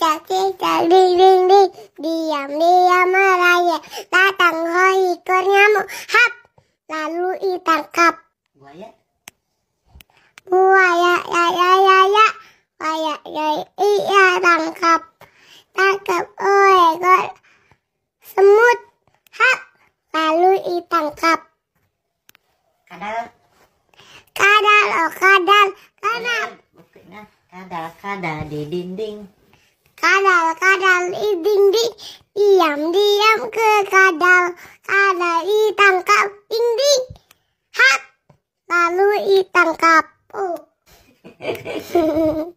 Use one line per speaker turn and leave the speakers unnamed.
caca ding ding diam diam merayap datang hoi ikut nyamuk hap lalu ditangkap buaya buaya ya ya ya ya buaya ya iya tangkap tangkap oh ekor semut
hap lalu ditangkap kadal kadal oh kadal kadal iya, kadal kadal di dinding kadal kadal iding di diam diam ke
kadal kadal ditangkap ding ding hak lalu ditangkap oh